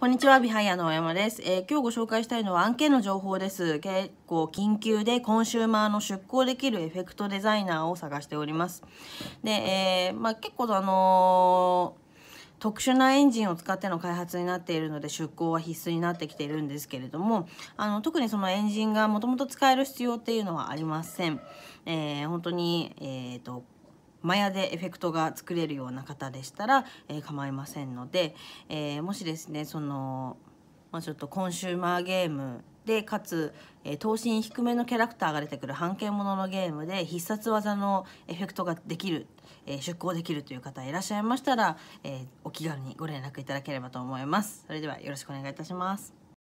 こんにちは、ビハイアの大山です、えー、今日ご紹介したいのは案件の情報です。結構緊急でコンシューマーの出向できるエフェクトデザイナーを探しております。で、えー、まあ、結構あのー、特殊なエンジンを使っての開発になっているので出向は必須になってきているんですけれどもあの特にそのエンジンがもともと使える必要っていうのはありません。え本当に、えーとマヤでエフェクトが作れるような方でしたら、えー、構いませんので、えー、もしですねその、まあ、ちょっとコンシューマーゲームでかつ、えー、等身低めのキャラクターが出てくる半径もののゲームで必殺技のエフェクトができる、えー、出向できるという方いらっしゃいましたら、えー、お気軽にご連絡いただければと思います。それではよろしくお願いいたします。